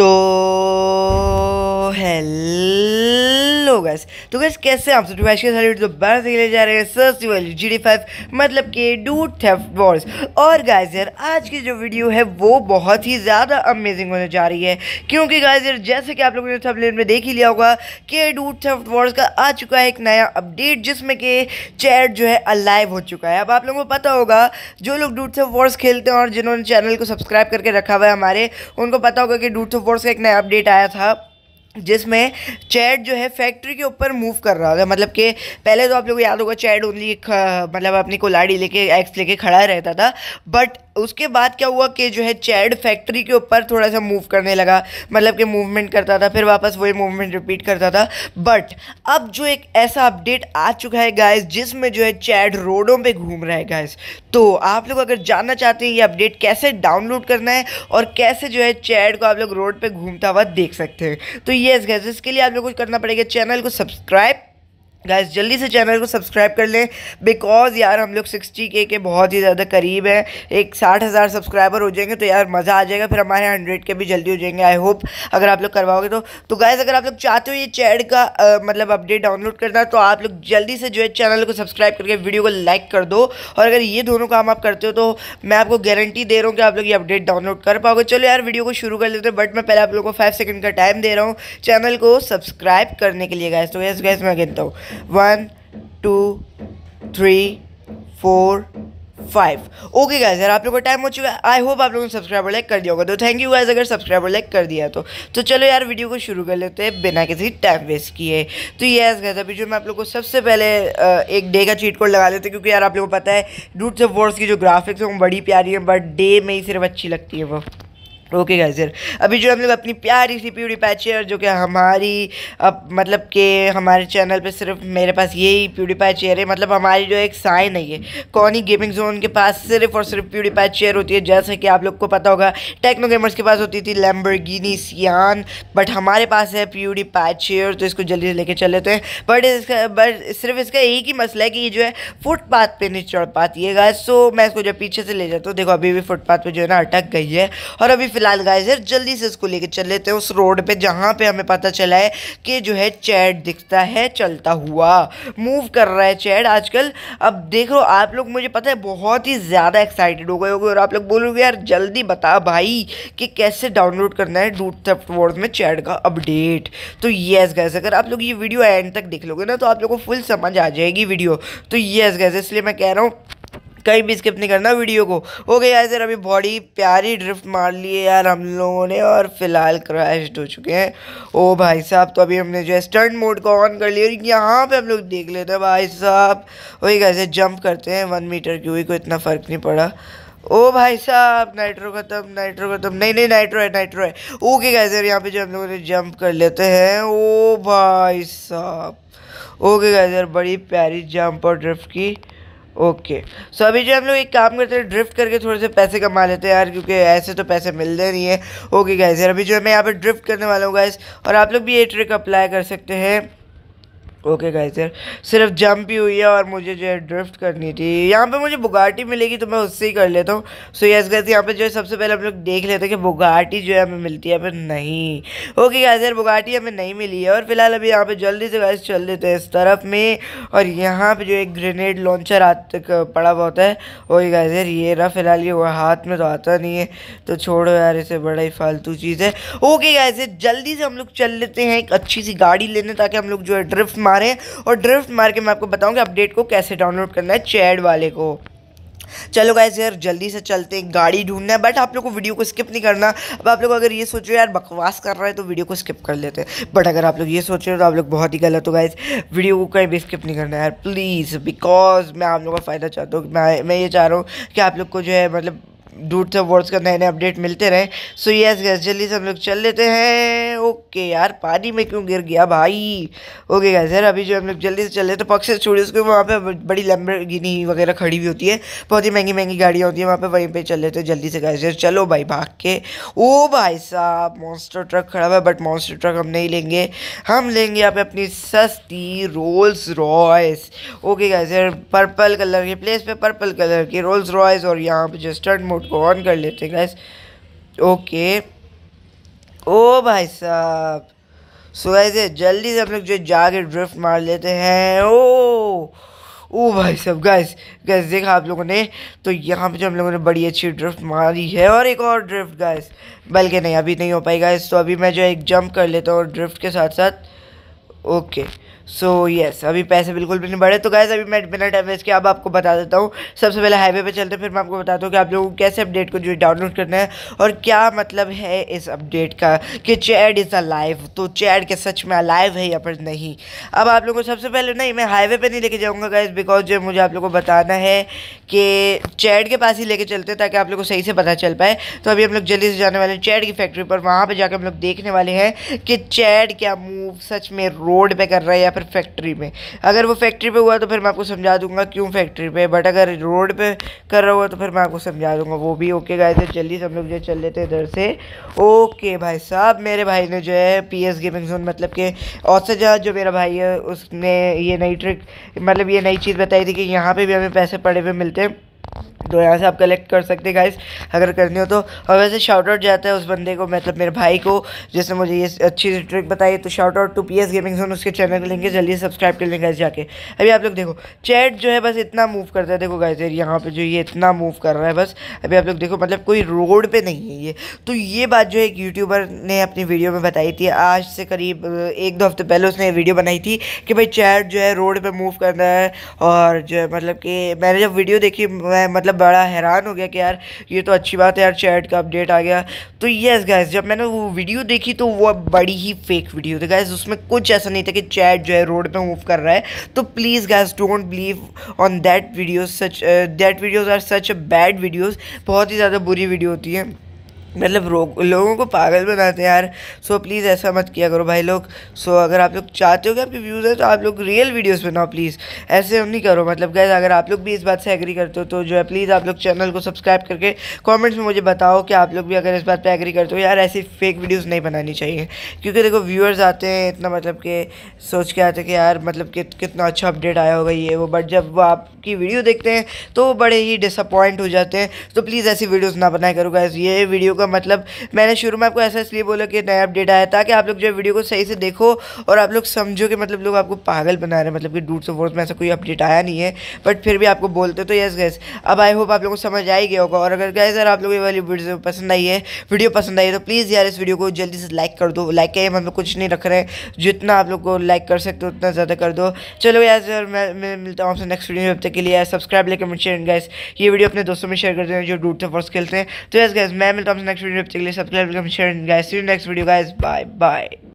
तो हेल हो गए तो गैस कैसे आप सब के सारे तो बारह से ले जा रहे हैं सर्च वाली जी डी फाइव मतलब कि डू थेफ्ट वॉर्स और गाइस यार आज की जो वीडियो है वो बहुत ही ज़्यादा अमेजिंग होने जा रही है क्योंकि गाइस यार जैसे कि आप लोगों ने थंबनेल तो में देख ही लिया होगा कि डू थेफ्ट वॉर्स का आ चुका है एक नया अपडेट जिसमें कि चैट जो है अलाइव हो चुका है अब आप लोगों को पता होगा जो लोग डू थेफ्ट वॉर्स खेलते हैं और जिन्होंने चैनल को सब्सक्राइब करके रखा हुआ है हमारे उनको पता होगा कि डू थेफ्ट वॉर्स का एक नया अपडेट आया था जिसमें चैट जो है फैक्ट्री के ऊपर मूव कर रहा था मतलब कि पहले तो आप लोगों को याद होगा चैट ओनली मतलब अपनी कोलाड़ी लेके एक्स लेके खड़ा रहता था बट उसके बाद क्या हुआ कि जो है चैड फैक्ट्री के ऊपर थोड़ा सा मूव करने लगा मतलब कि मूवमेंट करता था फिर वापस वही मूवमेंट रिपीट करता था बट अब जो एक ऐसा अपडेट आ चुका है गाइस जिसमें जो है चैड रोडों पे घूम रहा है गाइस तो आप लोग अगर जानना चाहते हैं ये अपडेट कैसे डाउनलोड करना है और कैसे जो है चैड को आप लोग रोड पर घूमता हुआ देख सकते हैं तो येस गैस इसके लिए आप लोग को करना पड़ेगा चैनल को सब्सक्राइब गाइज जल्दी से चैनल को सब्सक्राइब कर लें बिकॉज़ यार हम लोग सिक्सटी के के बहुत ही ज़्यादा करीब है एक साठ हज़ार सब्सक्राइबर हो जाएंगे तो यार मज़ा आ जाएगा फिर हमारे हंड्रेड के भी जल्दी हो जाएंगे आई होप अगर आप लोग करवाओगे तो तो गाइज अगर आप लोग चाहते हो ये चैट का आ, मतलब अपडेट डाउनलोड करना तो आप लोग जल्दी से जो है चैनल को सब्सक्राइब करके वीडियो को लाइक कर दो और अगर ये दोनों काम आप करते हो तो मैं आपको गारंटी दे रहा हूँ कि आप लोग ये अपडेट डाउनलोड कर पाओगे चलो यार वीडियो को शुरू कर लेते हैं बट मैं पहले आप लोग को फाइव सेकेंड का टाइम दे रहा हूँ चैनल को सब्सक्राइब करने के लिए गैस तो यस गैस मैं गिनता हूँ one two three four five okay guys यार आप लोगों को टाइम हो चुका है आई होप आप लोगों ने सब्सक्राइबर लाइक कर दिया होगा तो थैंक यू गाइज अगर सब्सक्राइबर लाइक कर दिया तो तो चलो यार वीडियो को शुरू कर लेते हैं बिना किसी टाइम वेस्ट किए तो ये एस गाइज अभी जो मैं आप लोग को सबसे पहले एक डे का चीट कोड लगा लेते क्योंकि यार आप लोगों को पता है रूट्स ऑफ वर्ड्स की जो ग्राफिक्स हैं वो बड़ी प्यारी है बट डे में ही सिर्फ अच्छी लगती है वो ओके गाइस यार अभी जो हम लोग अपनी प्यारी सी प्यूडी पैच एयर जो कि हमारी अब मतलब के हमारे चैनल पे सिर्फ मेरे पास यही प्यूडी पैच है मतलब हमारी जो एक साइन है कौन ही गेमिंग जोन के पास सिर्फ और सिर्फ प्यूडी पैच होती है जैसे कि आप लोग को पता होगा टेक्नो गेमर्स के पास होती थी लैम्बरगिनी सियान बट हमारे पास है प्यूडी पैच चेयर तो इसको जल्दी से लेके चल लेते हैं बट इसका बट सिर्फ इसका एक ही मसला है कि ये जो है फुटपाथ पर नहीं चढ़ पाती है गाय सो मैं इसको जब पीछे से ले जाता हूँ देखो अभी भी फुटपाथ पर जो है ना अटक गई है और अभी फिलहाल गाय यार जल्दी से इसको लेके चल लेते हैं उस रोड पे जहाँ पे हमें पता चला है कि जो है चैट दिखता है चलता हुआ मूव कर रहा है चैट आजकल अब देखो आप लोग मुझे पता है बहुत ही ज़्यादा एक्साइटेड हो गए हो और आप लोग बोलोगे यार जल्दी बता भाई कि कैसे डाउनलोड करना है डूट थप्ट वर्ड में चैट का अपडेट तो येस गैस अगर आप लोग ये वीडियो एंड तक देख लोगे ना तो आप लोग को फुल समझ आ जाएगी वीडियो तो येस गैस इसलिए मैं कह रहा हूँ कहीं भी स्किप नहीं करना वीडियो को ओके यार सर अभी बॉडी प्यारी ड्रिफ्ट मार लिए यार हम लोगों ने और फिलहाल क्रैश हो चुके हैं ओ भाई साहब तो अभी हमने जो है स्टंट मोड को ऑन कर लिया और यहाँ पे हम लोग देख लेते हैं भाई साहब वही कैसे जंप करते हैं वन मीटर की हुई को इतना फ़र्क नहीं पड़ा ओ भाई साहब नाइट्रो खत्म नाइट्रो खत्म नहीं नहीं नाइट्रो है नाइट्रो है ओके यार यहाँ पे जो हम लोगों ने जंप कर लेते हैं ओ भाई साहब ओके यार बड़ी प्यारी जंप और ड्रिफ्ट की ओके सो अभी जो हम लोग एक काम करते हैं ड्रिफ्ट करके थोड़े से पैसे कमा लेते हैं यार क्योंकि ऐसे तो पैसे मिलते नहीं है ओके गाइज यार अभी जो है मैं यहाँ पर ड्रिफ्ट करने वाला हूँ गाइज और आप लोग भी ये ट्रिक अप्लाई कर सकते हैं ओके गाइस यार सिर्फ जंप ही हुई है और मुझे जो है ड्रिफ्ट करनी थी यहाँ पे मुझे बुगाटी मिलेगी तो मैं उससे ही कर लेता हूँ सो यस गाइस यहाँ पे जो है सबसे पहले हम लोग देख लेते हैं कि बुगाटी जो है हमें मिलती है पर नहीं ओके गाइस यार बुगाटी हमें नहीं मिली है और फिलहाल अभी यहाँ पे जल्दी से गाइस चल देते हैं इस तरफ में और यहाँ पर जो एक ग्रेनेड लॉन्चर हाथ तक पड़ा हुआ है ओके गाइस यार ये रहा फिलहाल ये वो हाथ में तो आता नहीं है तो छोड़ो यार इसे बड़ा ही फालतू चीज़ है ओके गाइस जल्दी से हम लोग चल लेते हैं एक अच्छी सी गाड़ी लेने ताकि हम लोग जो है ड्रिफ्ट मार आ रहे हैं और ड्रिफ्ट मार के मैं आपको बताऊँगा अपडेट को कैसे डाउनलोड करना है चैड वाले को चलो गाइज यार जल्दी से चलते हैं गाड़ी ढूंढना है बट आप लोग को वीडियो को स्किप नहीं करना अब आप लोग अगर ये सोच रहे हो यार बकवास कर रहा है तो वीडियो को स्किप कर लेते हैं बट अगर आप लोग ये सोच रहे हो तो आप लोग बहुत ही गलत हो गाइज वीडियो को कहीं भी स्किप नहीं करना यार प्लीज़ बिकॉज मैं आप लोगों का फ़ायदा चाहता हूँ मैं मैं ये चाह रहा हूँ कि आप लोग को जो है मतलब दूर से वर्ड्स का नए नए अपडेट मिलते रहे सो यस गैस जल्दी से हम लोग चल लेते हैं ओके यार पानी में क्यों गिर गया भाई ओके गैस यार अभी जो हम लोग जल्दी से चल रहे थे पक्ष स्टूडियोज़ के वहाँ पे बड़ी लंबे गिनी वगैरह खड़ी हुई होती है बहुत ही महंगी महंगी गाड़ियाँ होती हैं वहाँ पर वहीं पर चल लेते हैं जल्दी से गैस चलो भाई भाग के ओ भाई साहब मॉन्स्टर ट्रक खड़ा हुआ है बट मॉन्स्टर ट्रक हम नहीं लेंगे हम लेंगे यहाँ पे अपनी सस्ती रोल्स रॉयस ओके गैस यार पर्पल कलर के प्लेस पे पर्पल कलर की रोल्स रॉयस और यहाँ पे जो स्टर्ट मोटर को ऑन कर लेते हैं गैस ओके ओ भाई साहब सो ऐसे जल्दी से हम लोग जो जाके ड्रिफ्ट मार लेते हैं ओ ओ भाई साहब गैस गैस देखा आप लोगों ने तो यहाँ पे जो हम लोगों ने बड़ी अच्छी ड्रिफ्ट मारी है और एक और ड्रिफ्ट गैस बल्कि नहीं अभी नहीं हो पाई गैस तो अभी मैं जो एक जंप कर लेता हूँ ड्रिफ्ट के साथ साथ ओके सो यस अभी पैसे बिल्कुल भी नहीं बढ़े तो गैस अभी मैं बिना टाइम वेस्ट के अब आपको बता देता हूँ सबसे पहले हाईवे पे चलते फिर मैं आपको बताता हूँ कि आप लोगों को कैसे अपडेट को जो डाउनलोड करना है और क्या मतलब है इस अपडेट का कि चैड इज़ अ लाइव तो चैड के सच में अलाइव है या पर नहीं अब आप लोगों को सबसे पहले नहीं मैं हाईवे पर नहीं लेके जाऊँगा गैस बिकॉज जो मुझे आप लोग को बताना है कि चैड के पास ही लेके चलते हैं ताकि आप लोग को सही से पता चल पाए तो अभी हम लोग जल्दी से जाने वाले हैं चैड की फैक्ट्री पर वहाँ पर जाकर हम लोग देखने वाले हैं कि चैड क्या मूव सच में रोड पर कर रहे हैं या पर फैक्ट्री में अगर वो फैक्ट्री पे हुआ तो फिर मैं आपको समझा दूंगा क्यों फैक्ट्री पे बट अगर रोड पे कर रहा हुआ तो फिर मैं आपको समझा दूंगा वो भी ओके गाय थे जल्दी से हम लोग जो चल लेते हैं इधर से ओके भाई साहब मेरे भाई ने जो है पी एस गेमिंग जोन मतलब कि औसत जहाँ जो मेरा भाई है उसने ये नई ट्रिक मतलब ये नई चीज़ बताई थी कि यहाँ पर भी हमें पैसे पड़े हुए मिलते हैं तो यहाँ से आप कलेक्ट कर सकते हैं गाइस अगर करनी हो तो और वैसे शॉर्ट आउट जाता है उस बंदे को मतलब मेरे भाई को जिसने मुझे ये अच्छी सी ट्रिक बताई तो shout out to P S gaming zone उसके चैनल को लेंगे जल्दी सब्सक्राइब कर लेंगे गाइस जाके अभी आप लोग देखो चैट जो है बस इतना मूव करता है देखो गाइस यहाँ पर जो ये इतना मूव कर रहा है बस अभी आप लोग देखो मतलब कोई रोड पर नहीं है ये तो ये बात जो है एक यूट्यूबर ने अपनी वीडियो में बताई थी आज से करीब एक दो हफ्ते पहले उसने वीडियो बनाई थी कि भाई चैट जो है रोड पर मूव करना है और जो है मतलब कि मैंने जब वीडियो देखी मैं मतलब बड़ा हैरान हो गया कि यार ये तो अच्छी बात है यार चैट का अपडेट आ गया तो यस गैस जब मैंने वो वीडियो देखी तो वो बड़ी ही फेक वीडियो थी गैस उसमें कुछ ऐसा नहीं था कि चैट जो है रोड पर मूव कर रहा है तो please guys don't believe on that video such that videos are such a bad videos बहुत ही ज़्यादा बुरी वीडियो होती है मतलब लोगों को पागल बनाते हैं यार सो प्लीज़ ऐसा मत किया करो भाई लोग सो अगर आप लोग चाहते हो कि आपके व्यूज़ हैं तो आप लोग रियल वीडियोस बनाओ प्लीज़ ऐसे हम नहीं करो मतलब गैस अगर आप लोग भी इस बात से एग्री करते हो तो जो है प्लीज़ आप लोग चैनल को सब्सक्राइब करके कॉमेंट्स में मुझे बताओ कि आप लोग भी अगर इस बात पर एग्री करते हो यार ऐसी फेक वीडियोज़ नहीं बनानी चाहिए क्योंकि देखो व्यूअर्स आते हैं इतना मतलब कि सोच के आते कि यार मतलब कि कितना अच्छा अपडेट आया होगा ये वो बट जब वो आप की वीडियो देखते हैं तो बड़े ही डिसअपॉइंट हो जाते हैं तो प्लीज़ ऐसी वीडियोज़ ना बनाया करूँगा ये वीडियो का मतलब मैंने शुरू में आपको ऐसा इसलिए बोला कि नया अपडेट आया ताकि आप लोग जो वीडियो को सही से देखो और आप लोग समझो कि मतलब लोग आपको पागल बना रहे हैं मतलब कि डूट से वोट में ऐसा कोई अपडेट आया नहीं है बट फिर भी आपको बोलते तो येस गैस अब आई होप आप लोगों को समझ आ ही गया होगा और अगर गए सर आप लोग ये वाली वीडियो पसंद आई है वीडियो पसंद आई है तो प्लीज़ यार इस वीडियो को जल्दी से लाइक कर दो लाइक के मतलब कुछ नहीं रख रहे हैं जितना आप लोग को लाइक कर सकते हो उतना ज़्यादा कर दो चलो यार मैं मिलता हूँ आपसे नेक्स्ट वीडियो में अब तक के लिए सब्सक्राइब लेकर शेयर गैस ये वीडियो अपने दोस्तों में शेयर करते हैं जो डूट से फर्स्ट खेलते हैं तो यस गैस मैं मिलता हूँ नेक्स्ट वीडियो के लिए सब्सक्राइब लेकर share guys next video guys bye bye